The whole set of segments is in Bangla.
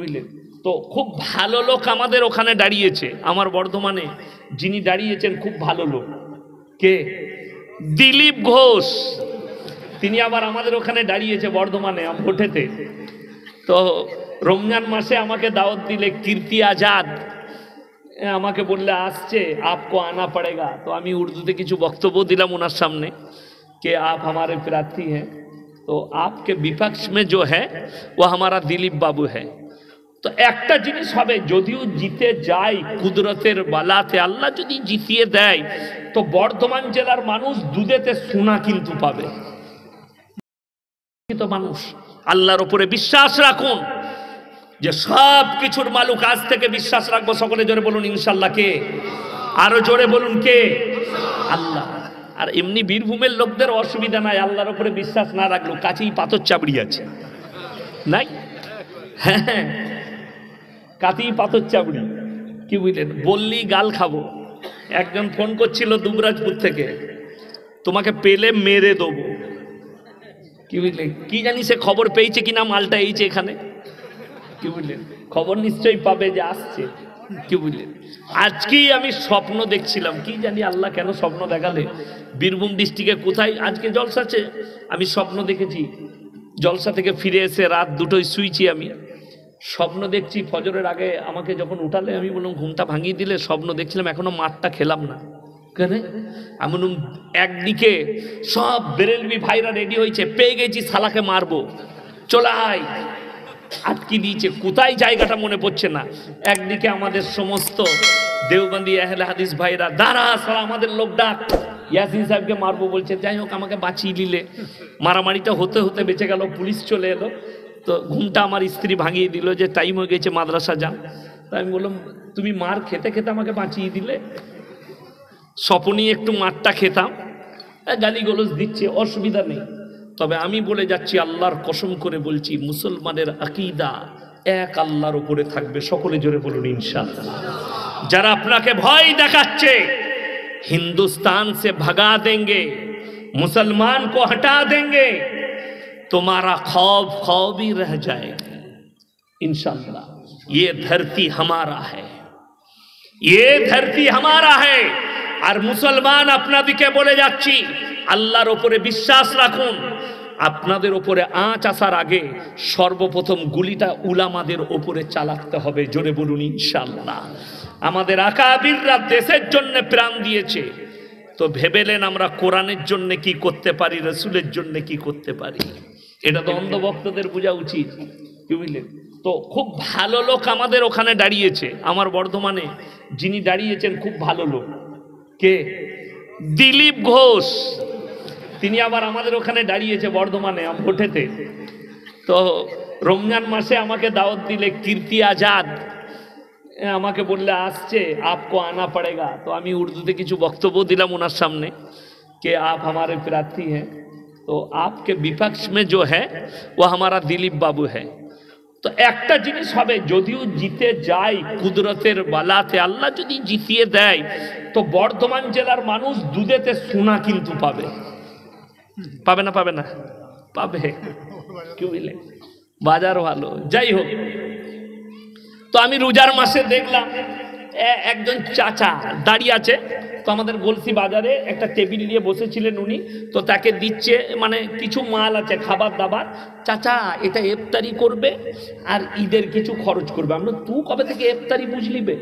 বুঝলেন তো খুব ভালো লোক আমাদের ওখানে দাঁড়িয়েছে আমার বর্ধমানে যিনি দাঁড়িয়েছেন খুব ভালো লোক কে দিলীপ ঘোষ তিনি আবার আমাদের ওখানে দাঁড়িয়েছে বর্ধমানে ভোটেতে তো রমজান মাসে আমাকে দাওয়াত দিলে কীর্তি আজাদ আমাকে বললে আসছে আপকো আনা পড়েগা তো আমি উর্দুতে কিছু বক্তব্য দিলাম ওনার সামনে কে আপ আমার প্রার্থী হ্যাঁ তো আপকে বিপক্ষ মে জো হ্যাঁ ও আমারা দিলীপ বাবু হ্যাঁ তো একটা জিনিস হবে যদিও জিতে যাই কুদরতের বালাতে আল্লাহ যদি জিতিয়ে দেয় তো বর্ধমান জেলার মানুষ দুধেতে সোনা কিন্তু পাবে মানুষ আল্লাহর ওপরে বিশ্বাস রাখুন যে সব কিছুর মালুক আজ থেকে বিশ্বাস রাখবো সকলে জোরে বলুন ইনশাল্লাহ কে আরো জোরে বলুন কে আল্লাহ আর এমনি বীরভূমের লোকদের অসুবিধা নাই আল্লাহর উপরে বিশ্বাস না রাখলো কাছেই পাথর চাবড়ি আছে নাই হ্যাঁ, হ্যাঁ। কাতি পাথর চাপড়ি কি বুঝলেন বললি গাল খাবো একজন ফোন করছিল দুবরাজপুর থেকে তোমাকে পেলে মেরে দেবো কি বুঝলেন কি জানি সে খবর পেয়েছে কি না মালটা এইছে এখানে কি বুঝলেন খবর নিশ্চয়ই পাবে যে আসছে কি বুঝলেন আজকেই আমি স্বপ্ন দেখছিলাম কি জানি আল্লাহ কেন স্বপ্ন দেখালে বীরভূম ডিস্ট্রিক্টে কোথায় আজকে জলসাছে আমি স্বপ্ন দেখেছি জলসা থেকে ফিরে এসে রাত দুটোই শুইছি আমি স্বপ্ন দেখছি ফজরের আগে আমাকে যখন উঠালে আমি বললাম ঘুমটা ভাঙিয়ে দিলে স্বপ্ন দেখছিলাম এখনো মাঠটা খেলাম না কেন এমন একদিকে সব বেরেলবি ভাইরা রেডি হয়েছে পেয়ে গেছি সালাকে মারবো চলে আয় আটকে দিয়েছে কোথায় জায়গাটা মনে পড়ছে না একদিকে আমাদের সমস্ত দেওবন্দি এহেল হাদিস ভাইরা দাঁড়া সারা আমাদের লোক ডাক ইয়াসিন সাহেবকে মারবো বলছে যাই হোক আমাকে বাঁচিয়ে দিলে মারামারিটা হতে হতে বেঁচে গেল পুলিশ চলে এলো তো ঘুমটা আমার স্ত্রী ভাঙিয়ে দিল যে টাইম হয়ে গেছে মাদ্রাসা যা তাই আমি বললাম তুমি মার খেতে খেতে আমাকে বাঁচিয়ে দিলে স্বপনই একটু মারটা খেতাম গালিগোলজ দিচ্ছে অসুবিধা নেই তবে আমি বলে যাচ্ছি আল্লাহর কসম করে বলছি মুসলমানের আকিদা এক আল্লাহর ওপরে থাকবে সকলে জোরে বলুন ইনশাল্লাহ যারা আপনাকে ভয় দেখাচ্ছে হিন্দুস্তান সে ভাগা দেন মুসলমান কো হটা দেন তোমারা খব খবই রে যায় ইনশাল্লাহ इनशाला ये धरती हमारा है ये धरती हमारा है আর মুসলমান আপনাদিকে বলে যাচ্ছি আল্লাহর ওপরে বিশ্বাস রাখুন আপনাদের ওপরে আঁচ আসার আগে সর্বপ্রথম গুলিটা উলামাদের ওপরে চালাতে হবে জোরে বলুন ইনশাল্লাহ আমাদের আকাবিররা দেশের জন্য প্রাণ দিয়েছে তো ভেবেলেন আমরা কোরআনের জন্য কি করতে পারি রসুলের জন্য কি করতে পারি এটা তো অন্ধভক্তদের বোঝা উচিত কি বুঝলেন তো খুব ভালো লোক আমাদের ওখানে দাঁড়িয়েছে আমার বর্ধমানে যিনি দাঁড়িয়েছেন খুব ভালো লোক কে দিলীপ ঘোষ তিনি আবার আমাদের ওখানে দাঁড়িয়েছে বর্ধমানে ভোটেতে তো রমজান মাসে আমাকে দাওয়াত দিলে কীর্তি আজাদ আমাকে বললে আসছে আপকো আনা পড়েগা তো আমি উর্দুতে কিছু বক্তব্য দিলাম ওনার সামনে কে আপ আমার প্রার্থী হ্যাঁ तो আপকে বিপক্ষ মে जो है वो हमारा दिलीप बाबू है তো একটা জিনিস হবে যদিও জিতে যাই কুদরতের বালাতে আল্লাহ যদি জিতিয়ে দেয় তো বর্ধমান জেলার মানুষ দুধেতে সোনা কিন্তু পাবে পাবে না পাবে না পাবে কি বুঝলে বাজার ভালো যাই হোক তো আমি রোজার মাসে দেখলাম একজন চাচা দাঁড়িয়ে আছে তো আমাদের গলসি বাজারে একটা টেবিল নিয়ে বসেছিলেন উনি তো তাকে দিচ্ছে মানে কিছু মাল আছে খাবার দাবার চাচা এটা এফতারি করবে আর ঈদের কিছু খরচ করবে আমরা তু কবে থেকে এফতারি বুঝলিবে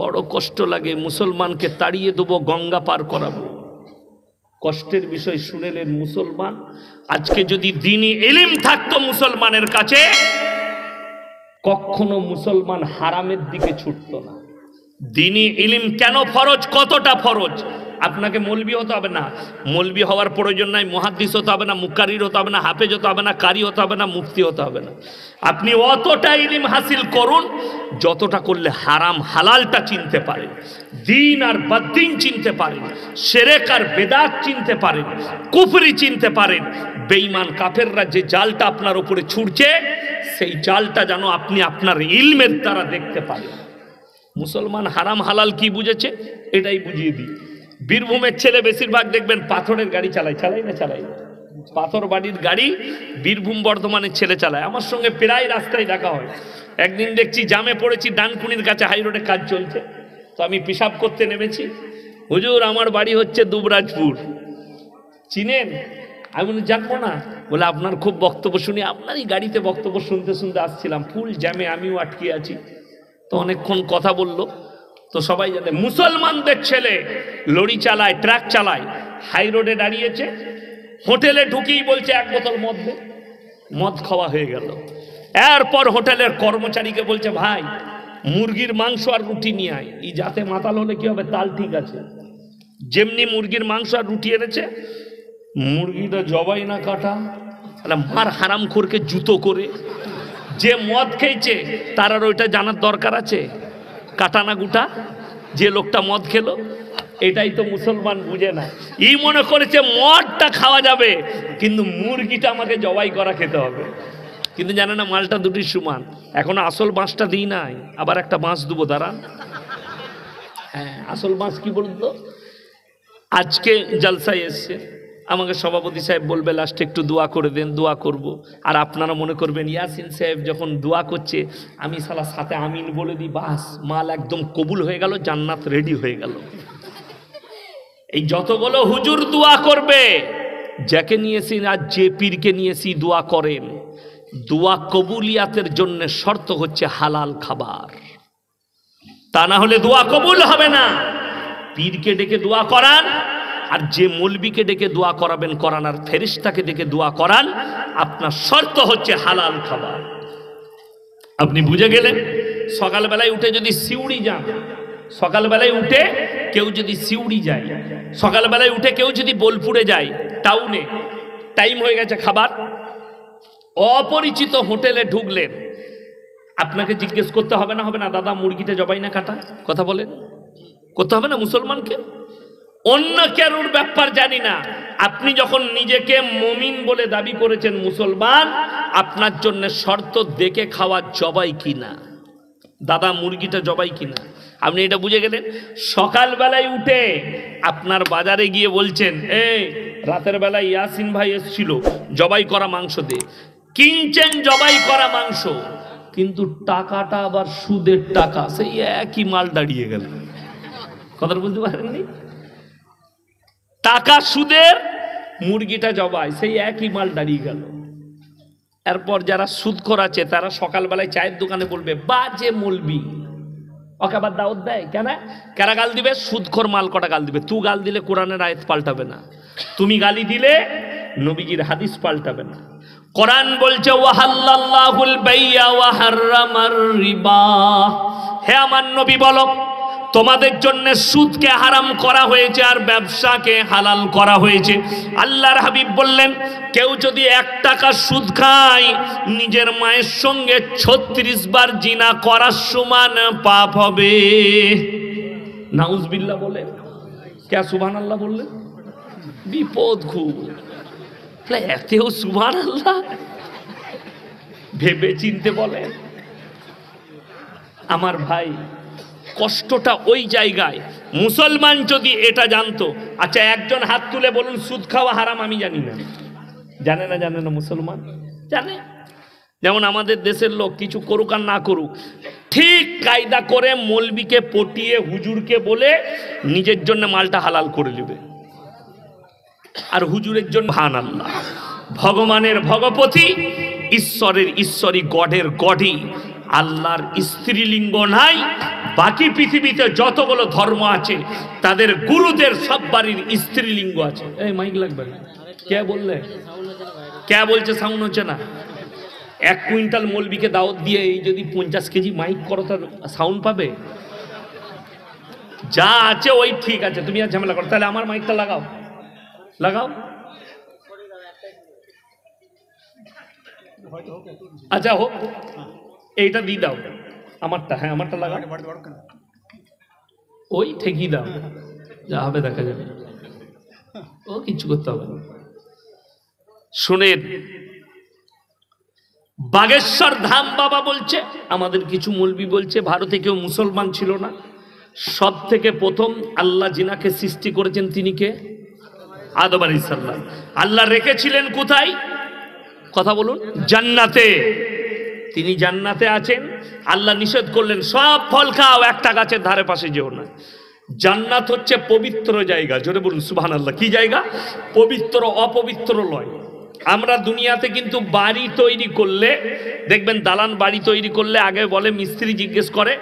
বড় কষ্ট লাগে মুসলমানকে তাড়িয়ে দেবো গঙ্গা পার করাবো কষ্টের বিষয় শুনেলেন মুসলমান আজকে যদি দিনই এলিম থাকতো মুসলমানের কাছে কখনো মুসলমান হারামের দিকে ছুটত না দিনী ইলিম কেন ফরজ কতটা ফরজ আপনাকে মলবি হতে হবে না মলবি হওয়ার প্রয়োজন নাই মহাদিস হতে হবে না মুকারির হতে হবে না হাফেজ হতে হবে না কারি হতে হবে না মুফতি হতে হবে না আপনি অতটা ইলিম হাসিল করুন যতটা করলে হারাম হালালটা চিনতে পারে দিন আর বাদ্দিন চিনতে পারে সেরেক আর বেদাত চিনতে পারেন কুফরি চিনতে পারেন বেইমান কাফেররা যে জালটা আপনার উপরে ছুটছে সেই জালটা যেন আপনি আপনার ইলমের দ্বারা দেখতে পারেন মুসলমান হারাম হালাল কি বুঝেছে এটাই বুঝিয়ে দিই বীরভূমের ছেলে বেশিরভাগ দেখবেন পাথরের গাড়ি চালায় চালাই না চালাই পাথর বাড়ির গাড়ি বীরভূম বর্ধমানের ছেলে চালায় আমার সঙ্গে প্রায় রাস্তায় দেখা হয় একদিন দেখছি জামে পড়েছি ডানকুনির কাছে হাইরোডে কাজ চলছে তো আমি পেশাব করতে নেমেছি হুজুর আমার বাড়ি হচ্ছে দুবরাজপুর চিনেন আমি জানবো না বলে আপনার খুব বক্তব্য শুনি আপনারই গাড়িতে বক্তব্য শুনতে শুনতে আসছিলাম ফুল জ্যামে আমিও আটকে আছি তো অনেকক্ষণ কথা বলল তো সবাই জানে মুসলমানদের ছেলে লরি চালায় ট্রাক চালায় হাই রোডে দাঁড়িয়েছে হোটেলে ঢুকেই বলছে এক বোতল মদ মদ খাওয়া হয়ে গেল এরপর হোটেলের কর্মচারীকে বলছে ভাই মুরগির মাংস আর রুটি নিয়ে আয় এই যাতে মাতাল হলে কি হবে তাল ঠিক আছে যেমনি মুরগির মাংস আর রুটি এনেছে মুরগিটা জবাই না কাটা তাহলে মার হারাম খোরকে জুতো করে যে মদ খেয়েছে তার আর ওইটা জানার দরকার আছে কাটানা গুটা যে লোকটা মদ খেলো এটাই তো মুসলমান বুঝে না ই মনে করেছে মদটা খাওয়া যাবে কিন্তু মুরগিটা আমাকে জবাই করা খেতে হবে কিন্তু জানে না মালটা দুটি সমান এখন আসল বাঁশটা দিই নাই আবার একটা বাঁশ দেবো দাঁড়ান হ্যাঁ আসল বাঁশ কি বলতো আজকে জলসায় এসছে আমাকে সভাপতি সাহেব বলবে লাস্টে একটু দোয়া করে দেন দোয়া করব। আর আপনারা মনে করবেন ইয়াসিন সাহেব যখন দোয়া করছে আমি সালা সাথে আমিন বলে দিই বাস মাল একদম কবুল হয়ে গেল জান্নাত রেডি হয়ে গেল এই যতগুলো হুজুর দোয়া করবে যাকে নিয়েছি আর যে পীরকে নিয়েছি দোয়া করেন দোয়া কবুলিয়াতের জন্য শর্ত হচ্ছে হালাল খাবার তা না হলে দোয়া কবুল হবে না পীরকে ডেকে দোয়া করান আর যে মলবিকে ডেকে দোয়া করাবেন করান আর ফেরিস্তাকে ডেকে দোয়া করান আপনার শর্ত হচ্ছে হালাল খাবার আপনি বুঝে গেলেন সকালবেলায় উঠে যদি সিউড়ি যান সকালবেলায় উঠে কেউ যদি সিউড়ি যায় সকালবেলায় উঠে কেউ যদি বোলপুরে যায় টাউনে টাইম হয়ে গেছে খাবার অপরিচিত হোটেলে ঢুকলেন আপনাকে জিজ্ঞেস করতে হবে না হবে না দাদা মুরগিটা জবাই না কাটা কথা বলেন করতে হবে না মুসলমানকে অন্য কারুর ব্যাপার জানি না আপনি যখন নিজেকে মমিন বলে দাবি করেছেন মুসলমান আপনার জন্য শর্ত দেখে খাওয়া জবাই কিনা দাদা মুরগিটা জবাই কিনা আপনি এটা বুঝে গেলেন সকালবেলায় উঠে আপনার বাজারে গিয়ে বলছেন এই রাতের বেলায় ইয়াসিন ভাই এসছিল জবাই করা মাংস দিয়ে কিনছেন জবাই করা মাংস কিন্তু টাকাটা আবার সুদের টাকা সেই একই মাল দাঁড়িয়ে গেল কথাটা বলতে পারেননি টাকা সুদের মুরগিটা জবাই সেই একই মাল দাঁড়িয়ে গেল এরপর যারা সুদ করাচ্ছে তারা সকালবেলায় চায়ের দোকানে বলবে বাজে মলবি ওকে আবার দাওয়াত দেয় কেন কারা গাল দিবে সুদখোর মাল কটা গাল দিবে তু গাল দিলে কোরআনের আয়াত পাল্টাবে না তুমি গালি দিলে নবীজির হাদিস পাল্টাবে না কোরআন বলছে ওয়াহাল্লাহুল বাইয়া ওয়াহার্রামার রিবা হে আমার নবী বলো তোমাদের জন্য সুদকে হারাম করা হয়েছে আর ব্যবসাকে হালাল করা হয়েছে আল্লাহর হাবিব বললেন কেউ যদি এক টাকা সুদ খায় নিজের মায়ের সঙ্গে ছত্রিশ বার জিনা করার সমান পাপ হবে নাউজবিল্লা বলে কে সুবান আল্লাহ বললেন বিপদ খুব এতেও সুবান আল্লাহ ভেবে চিনতে বলেন আমার ভাই কষ্টটা ওই জায়গায় মুসলমান যদি এটা জানতো আচ্ছা একজন হাত তুলে বলুন সুদ খাওয়া হারাম আমি জানি না জানে না জানে না মুসলমান জানে যেমন আমাদের দেশের লোক কিছু করুক আর না করুক ঠিক কায়দা করে মলবিকে পটিয়ে হুজুরকে বলে নিজের জন্য মালটা হালাল করে নেবে আর হুজুরের জন্য ভান আল্লাহ ভগবানের ভগপতি ঈশ্বরের ঈশ্বরী গডের গডি আল্লাহর স্ত্রীলিঙ্গ নাই বাকি পৃথিবীতে যতগুলো ধর্ম আছে তাদের গুরুদের সব বাড়ির স্ত্রীলিঙ্গ আছে এই মাইক লাগবে কে বললে কে বলছে সাউন্ড হচ্ছে না এক কুইন্টাল মলবিকে দাওয়াত দিয়ে এই যদি পঞ্চাশ কেজি মাইক করো তার সাউন্ড পাবে যা আছে ওই ঠিক আছে তুমি আর ঝামেলা করো তাহলে আমার মাইকটা লাগাও লাগাও আচ্ছা হোক এইটা দি দাও আমারটা হ্যাঁ আমারটা লাগা ওই ঠেকি দাও যা হবে দেখা যাবে ও কিছু করতে হবে না শুনেন বাগেশ্বর ধাম বাবা বলছে আমাদের কিছু মলবি বলছে ভারতে কেউ মুসলমান ছিল না সব থেকে প্রথম আল্লাহ জিনাকে সৃষ্টি করেছেন তিনি কে আদবার আল্লাহ রেখেছিলেন কোথায় কথা বলুন জান্নাতে তিনি জান্নাতে আছেন আল্লাহ নিষেধ করলেন সব ফল খাও একটা গাছের ধারে পাশে যেও না জান্নাত হচ্ছে পবিত্র জায়গা জোরে বলুন সুবহান আল্লাহ কি জায়গা পবিত্র অপবিত্র লয় আমরা দুনিয়াতে কিন্তু বাড়ি তৈরি করলে দেখবেন দালান বাড়ি তৈরি করলে আগে বলে মিস্ত্রি জিজ্ঞেস করে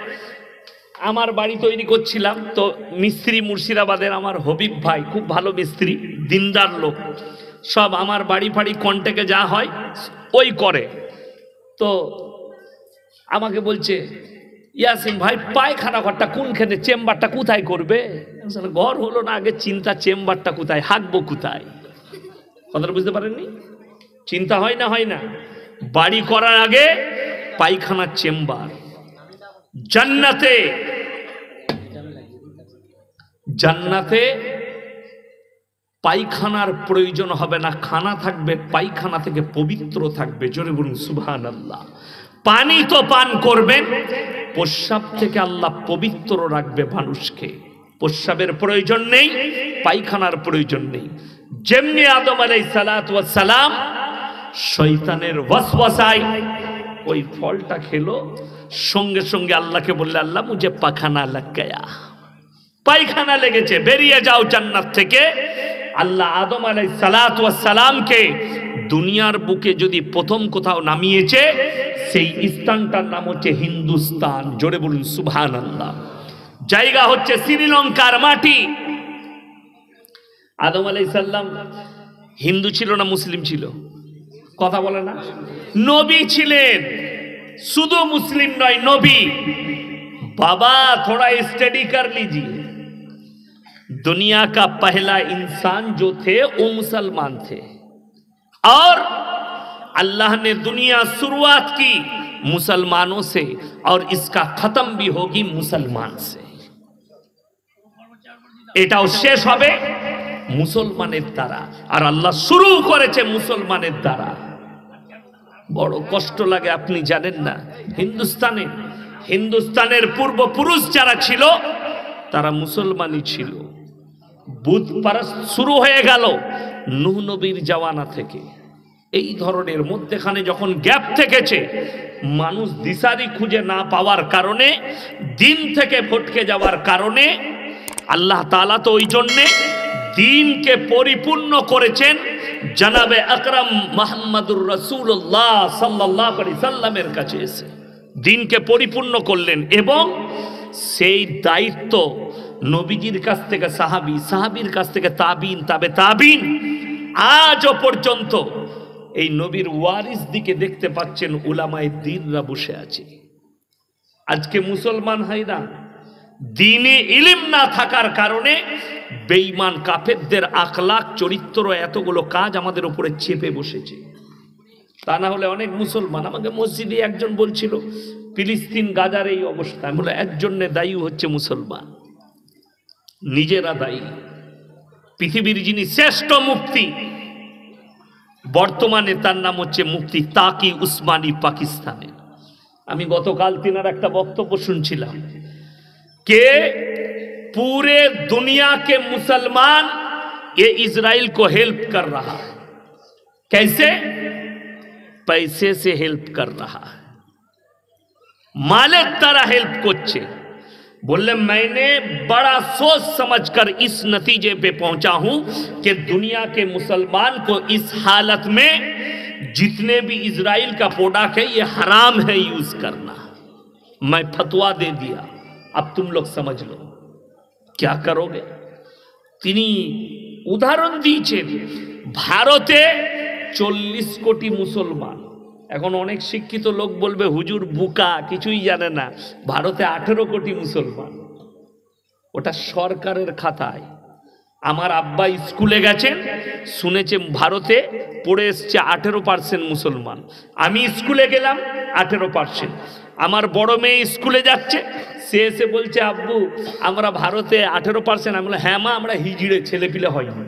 আমার বাড়ি তৈরি করছিলাম তো মিস্ত্রি মুর্শিদাবাদের আমার হবিব ভাই খুব ভালো মিস্ত্রি দিনদার লোক সব আমার বাড়ি ফাড়ি কন্টেকে যা হয় ওই করে তো আমাকে বলছে ইয়াসিন ভাই পায়খানা ঘরটা কোন খেতে চেম্বারটা কোথায় করবে ঘর হলো না আগে চিন্তা চেম্বারটা কোথায় হাঁকবো কোথায় কথাটা বুঝতে পারেননি চিন্তা হয় না হয় না বাড়ি করার আগে পায়খানার চেম্বার জান্নাতে জান্নাতে পায়খানার প্রয়োজন হবে না খানা থাকবে পায়খানা থেকে পবিত্র থাকবে জোরে বলুন সুবাহান আল্লাহ পানি তো পান করবেন প্রস্রাব থেকে আল্লাহ পবিত্র রাখবে মানুষকে প্রস্রাবের প্রয়োজন নেই পায়খানার প্রয়োজন নেই যেমনি আদম আলাই সালাত সালাম শৈতানের ওয়াসওয়াসায় ওই ফলটা খেলো সঙ্গে সঙ্গে আল্লাহকে বললে আল্লাহ মুজে পাখানা লাগায়া পায়খানা লেগেছে বেরিয়ে যাও জান্নাত থেকে আল্লাহ আদম আলাই সালামকে দুনিয়ার বুকে যদি প্রথম কোথাও নামিয়েছে সেই স্থানটার নাম হচ্ছে হিন্দুস্তান জোরে বলুন সুভান আল্লাহ জায়গা হচ্ছে শ্রীলঙ্কার মাটি আদম আলাই সাল্লাম হিন্দু ছিল না মুসলিম ছিল কথা বলে না নবী ছিলেন শুধু মুসলিম নয় নবী বাবা থোড়া স্টাডি কর লিজিয়ে दुनिया का पहला इंसान जो थे वो मुसलमान थे और अल्लाह ने दुनिया शुरुआत की मुसलमानों से और इसका खत्म भी होगी मुसलमान से এটাও শেষ হবে মুসলমানের দ্বারা আর আল্লাহ শুরু করেছে মুসলমানের দ্বারা বড় কষ্ট লাগে আপনি জানেন না হিন্দুস্তানে হিন্দুস্তানের পূর্বপুরুষ যারা ছিল তারা মুসলমানই ছিল বুধ শুরু হয়ে গেল নুনবীর জওয়ানা থেকে এই ধরনের মধ্যেখানে যখন গ্যাপ থেকেছে মানুষ দিশারি খুঁজে না পাওয়ার কারণে দিন থেকে ফটকে যাওয়ার কারণে আল্লাহ তালা তো ওই জন্যে দিনকে পরিপূর্ণ করেছেন জানাবে আকরাম মাহমুদুর রসুল্লাহ সাল্লাহ সাল্লামের কাছে এসে দিনকে পরিপূর্ণ করলেন এবং সেই দায়িত্ব নবীজির কাছ থেকে সাহাবি সাহাবির কাছ থেকে তাবিন তাবে তাবিন আজও পর্যন্ত এই নবীর ওয়ারিস দিকে দেখতে পাচ্ছেন উলামায় দিনরা বসে আছে আজকে মুসলমান না দিনে ইলিম না থাকার কারণে বেইমান কাফেরদের আকলাক চরিত্র এতগুলো কাজ আমাদের উপরে চেপে বসেছে তা না হলে অনেক মুসলমান আমাকে মসজিদে একজন বলছিল ফিলিস্তিন গাজার এই অবস্থা বলে একজনের দায়ী হচ্ছে মুসলমান নিজে রা দাই পৃথিবীর যিনি শ্রেষ্ঠ মুক্তি বর্তমানে তার নাম হচ্ছে মুক্তি তাকী উসমানী পাকিস্তানে আমি গত কাল তিনার একটা বক্তব্য শুনছিলাম কে পুরো দুনিয়া কে মুসলমান কে ইসরাইল কো হেল্প কর رہا ہے کیسے پیسے سے হেল্প کر رہا ہے مالک たら হেল্প করছে बोले मैंने बड़ा सोच समझकर इस नतीजे पे पहुंचा हूं कि दुनिया के मुसलमान को इस हालत में जितने भी इसराइल का प्रोडक्ट है ये हराम है यूज करना मैं फतवा दे दिया अब तुम लोग समझ लो क्या करोगे तीन उदाहरण দিয়েছেন भारत চল্লিশ कोटी मुसलमान এখন অনেক শিক্ষিত লোক বলবে হুজুর বুকা কিছুই জানে না ভারতে আঠেরো কোটি মুসলমান ওটা সরকারের খাতায় আমার আব্বা স্কুলে গেছেন শুনেছে ভারতে পড়ে এসছে আঠেরো পার্সেন্ট মুসলমান আমি স্কুলে গেলাম আঠেরো পার্সেন্ট আমার বড় মেয়ে স্কুলে যাচ্ছে সে এসে বলছে আব্বু আমরা ভারতে আঠেরো পার্সেন্ট আমি বললাম হ্যাঁ মা আমরা হিজিড়ে ছেলেপিলে হয়নি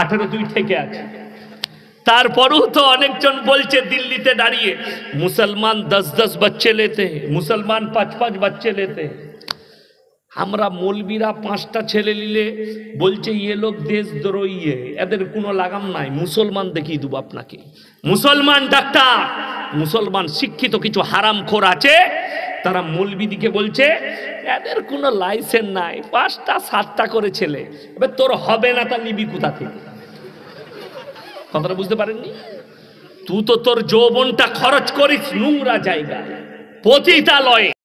আঠেরো তুই থেকে আছে তারপরেও তো অনেকজন বলছে দিল্লিতে দাঁড়িয়ে মুসলমান দশ দশ বাচ্চে লেতে মুসলমান পাঁচ পাঁচ বাচ্চে লেতে আমরা মলবিরা পাঁচটা ছেলে নিলে বলছে ইয়ে লোক দেশ দেশদ্রোহী এদের কোনো লাগাম নাই মুসলমান দেখি দেবো আপনাকে মুসলমান ডাক্তার মুসলমান শিক্ষিত কিছু হারামখোর আছে তারা দিকে বলছে এদের কোনো লাইসেন্স নাই পাঁচটা সাতটা করে ছেলে এবার তোর হবে না তা নিবি কোথা থেকে কথাটা বুঝতে পারেননি তুই তো তোর যৌবনটা খরচ করিস নোংরা জায়গায় পতিতালয়ে